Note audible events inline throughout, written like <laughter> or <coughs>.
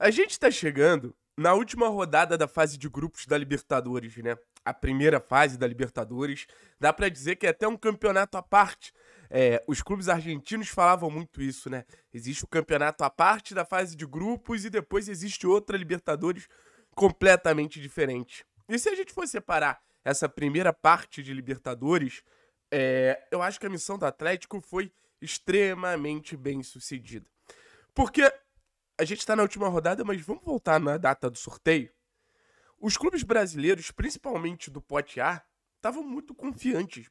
A gente está chegando na última rodada da fase de grupos da Libertadores, né? A primeira fase da Libertadores. Dá para dizer que é até um campeonato à parte. É, os clubes argentinos falavam muito isso, né? Existe o campeonato à parte da fase de grupos e depois existe outra Libertadores completamente diferente. E se a gente for separar essa primeira parte de Libertadores, é, eu acho que a missão do Atlético foi extremamente bem sucedida. Porque a gente está na última rodada, mas vamos voltar na data do sorteio. Os clubes brasileiros, principalmente do pote A, estavam muito confiantes.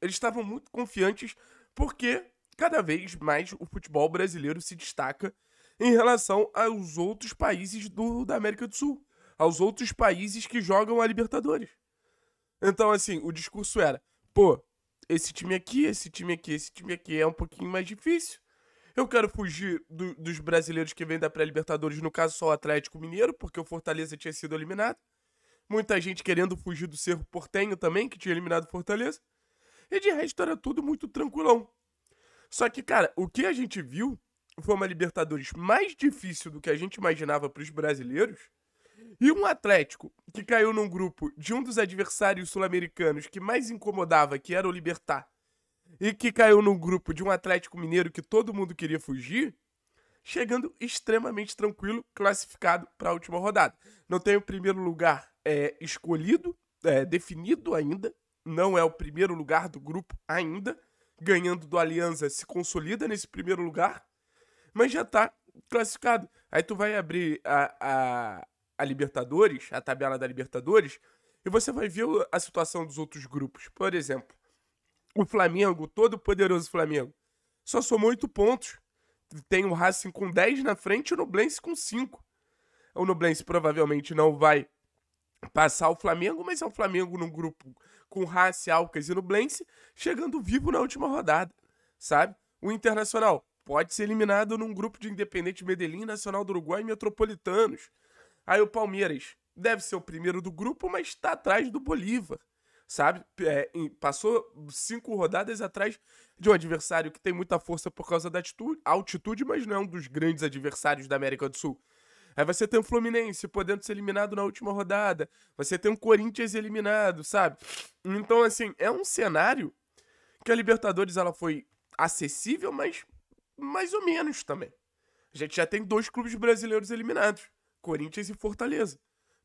Eles estavam muito confiantes porque cada vez mais o futebol brasileiro se destaca em relação aos outros países do, da América do Sul, aos outros países que jogam a Libertadores. Então, assim, o discurso era: pô, esse time aqui, esse time aqui, esse time aqui é um pouquinho mais difícil. Eu quero fugir do, dos brasileiros que vêm da pré-Libertadores, no caso só o Atlético Mineiro, porque o Fortaleza tinha sido eliminado. Muita gente querendo fugir do Cerro Portenho também, que tinha eliminado o Fortaleza. E de resto era tudo muito tranquilão. Só que, cara, o que a gente viu foi uma Libertadores mais difícil do que a gente imaginava para os brasileiros. E um Atlético que caiu num grupo de um dos adversários sul-americanos que mais incomodava, que era o Libertar, e que caiu no grupo de um Atlético Mineiro que todo mundo queria fugir, chegando extremamente tranquilo, classificado para a última rodada. Não tem o primeiro lugar é, escolhido, é, definido ainda, não é o primeiro lugar do grupo ainda, ganhando do Alianza se consolida nesse primeiro lugar, mas já está classificado. Aí tu vai abrir a, a, a Libertadores, a tabela da Libertadores, e você vai ver a situação dos outros grupos. Por exemplo, o Flamengo, todo poderoso Flamengo, só somou 8 pontos. Tem o Racing com 10 na frente e o Nublense com 5. O Nublense provavelmente não vai passar o Flamengo, mas é o Flamengo num grupo com Racing, Alcas e Nublense, chegando vivo na última rodada, sabe? O Internacional pode ser eliminado num grupo de Independente Medellín, Nacional do Uruguai e Metropolitanos. Aí o Palmeiras deve ser o primeiro do grupo, mas está atrás do Bolívar sabe? É, passou cinco rodadas atrás de um adversário que tem muita força por causa da atitude, altitude, mas não é um dos grandes adversários da América do Sul. Aí você tem o Fluminense podendo ser eliminado na última rodada. Você tem o Corinthians eliminado, sabe? Então, assim, é um cenário que a Libertadores ela foi acessível, mas mais ou menos também. A gente já tem dois clubes brasileiros eliminados: Corinthians e Fortaleza.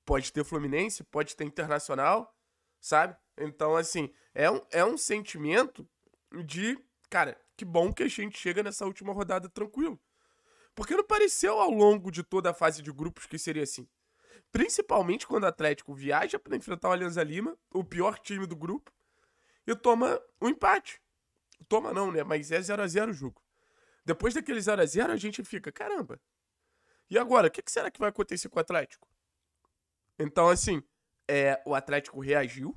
Pode ter Fluminense, pode ter Internacional, sabe? Então, assim, é um, é um sentimento de, cara, que bom que a gente chega nessa última rodada tranquilo. Porque não pareceu ao longo de toda a fase de grupos que seria assim. Principalmente quando o Atlético viaja para enfrentar o Alianza Lima, o pior time do grupo, e toma o um empate. Toma não, né? Mas é 0 a 0 o jogo. Depois daquele 0 a 0 a gente fica, caramba. E agora, o que, que será que vai acontecer com o Atlético? Então, assim, é, o Atlético reagiu,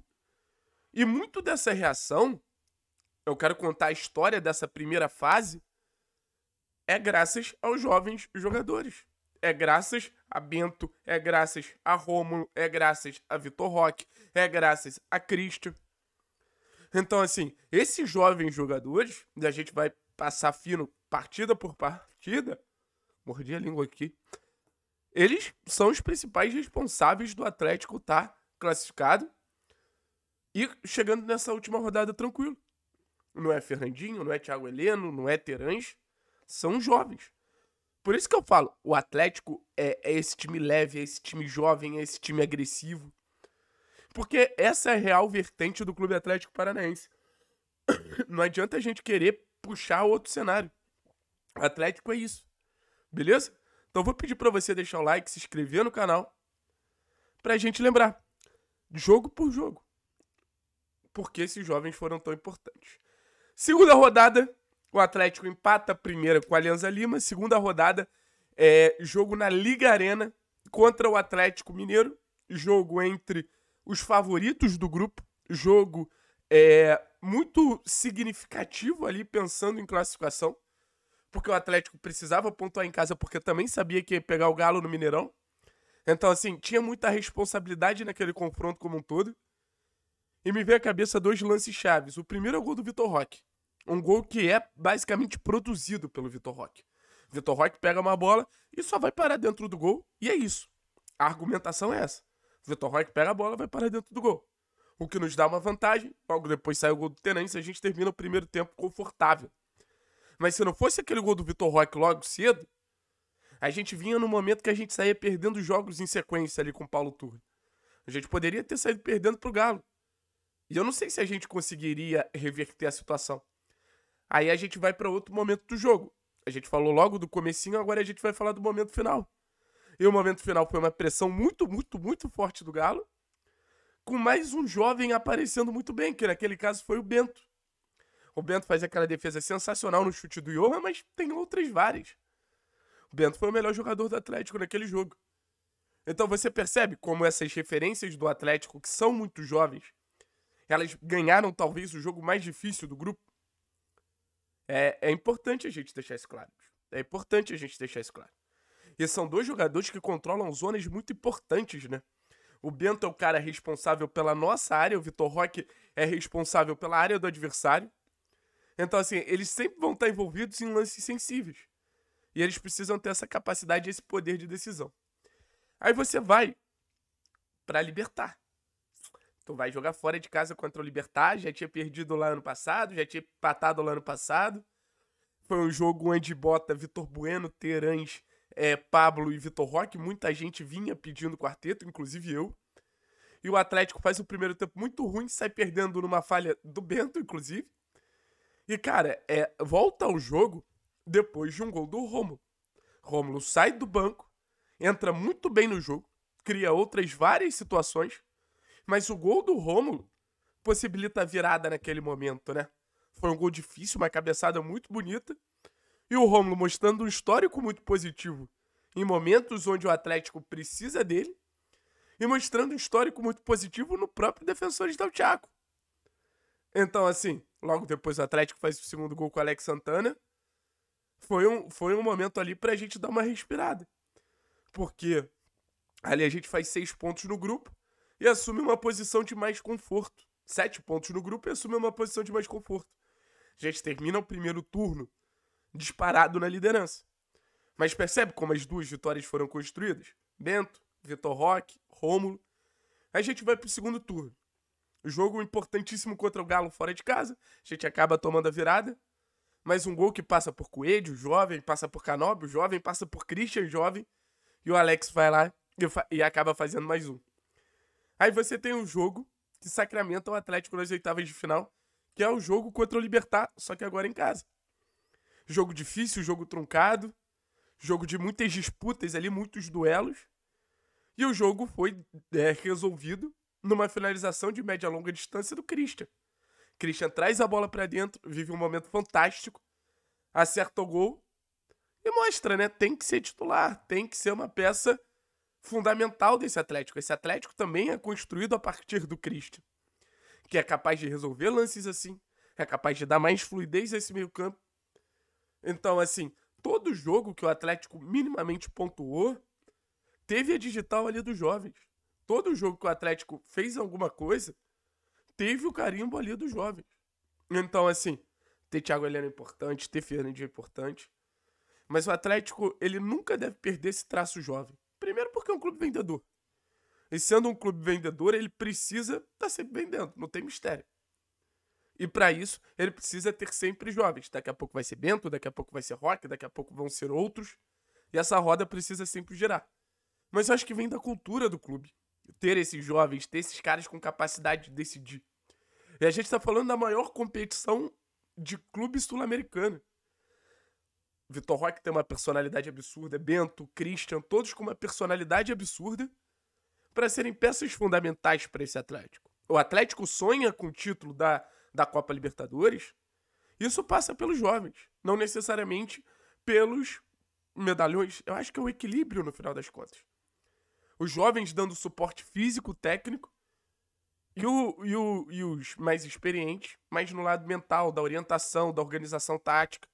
e muito dessa reação, eu quero contar a história dessa primeira fase, é graças aos jovens jogadores. É graças a Bento, é graças a Rômulo, é graças a Vitor Roque, é graças a Cristo. Então, assim, esses jovens jogadores, e a gente vai passar fino partida por partida, mordi a língua aqui, eles são os principais responsáveis do Atlético estar tá classificado e chegando nessa última rodada tranquilo. Não é Fernandinho, não é Thiago Heleno, não é Terãs. São jovens. Por isso que eu falo, o Atlético é, é, esse time leve, é esse time jovem, é esse time agressivo. Porque essa é a real vertente do Clube Atlético Paranaense. <coughs> Não adianta a gente querer puxar outro cenário. O Atlético é isso. Beleza? Então vou pedir para você deixar o like, se inscrever no canal, pra gente lembrar. Jogo por jogo por que esses jovens foram tão importantes. Segunda rodada, o Atlético empata a primeira com a Alianza Lima. Segunda rodada, é, jogo na Liga Arena contra o Atlético Mineiro. Jogo entre os favoritos do grupo. Jogo é, muito significativo ali, pensando em classificação. Porque o Atlético precisava pontuar em casa, porque também sabia que ia pegar o Galo no Mineirão. Então, assim, tinha muita responsabilidade naquele confronto como um todo e me veio à cabeça dois lances chaves. O primeiro é o gol do Vitor Roque. Um gol que é basicamente produzido pelo Vitor Roque. Vitor Roque pega uma bola e só vai parar dentro do gol, e é isso. A argumentação é essa. Vitor Roque pega a bola vai parar dentro do gol. O que nos dá uma vantagem, logo depois sai o gol do e a gente termina o primeiro tempo confortável. Mas se não fosse aquele gol do Vitor Roque logo cedo, a gente vinha no momento que a gente saía perdendo jogos em sequência ali com o Paulo Turri. A gente poderia ter saído perdendo pro Galo. E eu não sei se a gente conseguiria reverter a situação. Aí a gente vai para outro momento do jogo. A gente falou logo do comecinho, agora a gente vai falar do momento final. E o momento final foi uma pressão muito, muito, muito forte do Galo, com mais um jovem aparecendo muito bem, que naquele caso foi o Bento. O Bento faz aquela defesa sensacional no chute do Johan, mas tem outras várias. O Bento foi o melhor jogador do Atlético naquele jogo. Então você percebe como essas referências do Atlético, que são muito jovens, elas ganharam talvez o jogo mais difícil do grupo. É, é importante a gente deixar isso claro. É importante a gente deixar isso claro. E são dois jogadores que controlam zonas muito importantes, né? O Bento é o cara responsável pela nossa área, o Vitor Roque é responsável pela área do adversário. Então, assim, eles sempre vão estar envolvidos em lances sensíveis. E eles precisam ter essa capacidade, esse poder de decisão. Aí você vai para libertar. Tu vai jogar fora de casa contra o Libertar, já tinha perdido lá ano passado, já tinha empatado lá ano passado. Foi um jogo onde Bota, Vitor Bueno, Terãs, é, Pablo e Vitor Roque. Muita gente vinha pedindo quarteto, inclusive eu. E o Atlético faz o primeiro tempo muito ruim, sai perdendo numa falha do Bento, inclusive. E, cara, é, volta ao jogo depois de um gol do Romulo. Romulo sai do banco, entra muito bem no jogo, cria outras várias situações mas o gol do Rômulo possibilita a virada naquele momento, né? Foi um gol difícil, uma cabeçada muito bonita. E o Rômulo mostrando um histórico muito positivo em momentos onde o Atlético precisa dele e mostrando um histórico muito positivo no próprio Defensores del Thiago. Então, assim, logo depois o Atlético faz o segundo gol com o Alex Santana. Foi um, foi um momento ali pra gente dar uma respirada. Porque ali a gente faz seis pontos no grupo e assume uma posição de mais conforto. Sete pontos no grupo e assume uma posição de mais conforto. A gente termina o primeiro turno disparado na liderança. Mas percebe como as duas vitórias foram construídas? Bento, Vitor Roque, Rômulo. A gente vai para o segundo turno. jogo importantíssimo contra o Galo fora de casa. A gente acaba tomando a virada. Mas um gol que passa por Coelho, jovem, passa por Canobio, jovem, passa por Christian, jovem. E o Alex vai lá e, e acaba fazendo mais um. Aí você tem um jogo que sacramenta o Atlético nas oitavas de final, que é o jogo contra o Libertar, só que agora em casa. Jogo difícil, jogo truncado, jogo de muitas disputas ali, muitos duelos. E o jogo foi é, resolvido numa finalização de média longa distância do Christian. Christian traz a bola para dentro, vive um momento fantástico, acerta o gol e mostra, né? Tem que ser titular, tem que ser uma peça fundamental desse Atlético. Esse Atlético também é construído a partir do Cristo, que é capaz de resolver lances assim, é capaz de dar mais fluidez a esse meio-campo. Então, assim, todo jogo que o Atlético minimamente pontuou teve a digital ali dos jovens. Todo jogo que o Atlético fez alguma coisa teve o carimbo ali dos jovens. Então, assim, ter Thiago Helena é importante, ter Fernandinho é importante. Mas o Atlético, ele nunca deve perder esse traço jovem. Primeiro, porque é um clube vendedor. E sendo um clube vendedor, ele precisa estar tá sempre vendendo, não tem mistério. E para isso, ele precisa ter sempre jovens. Daqui a pouco vai ser Bento, daqui a pouco vai ser Rock, daqui a pouco vão ser outros. E essa roda precisa sempre girar. Mas eu acho que vem da cultura do clube. Ter esses jovens, ter esses caras com capacidade de decidir. E a gente está falando da maior competição de clube sul americano Vitor Roque tem uma personalidade absurda, Bento, Christian, todos com uma personalidade absurda, para serem peças fundamentais para esse Atlético. O Atlético sonha com o título da, da Copa Libertadores. Isso passa pelos jovens, não necessariamente pelos medalhões. Eu acho que é o equilíbrio no final das contas. Os jovens dando suporte físico, técnico, e, o, e, o, e os mais experientes, mas no lado mental, da orientação, da organização tática,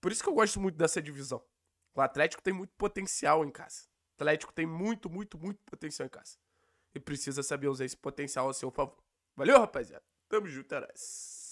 por isso que eu gosto muito dessa divisão. O Atlético tem muito potencial em casa. O Atlético tem muito, muito, muito potencial em casa. E precisa saber usar esse potencial a seu favor. Valeu, rapaziada. Tamo junto, é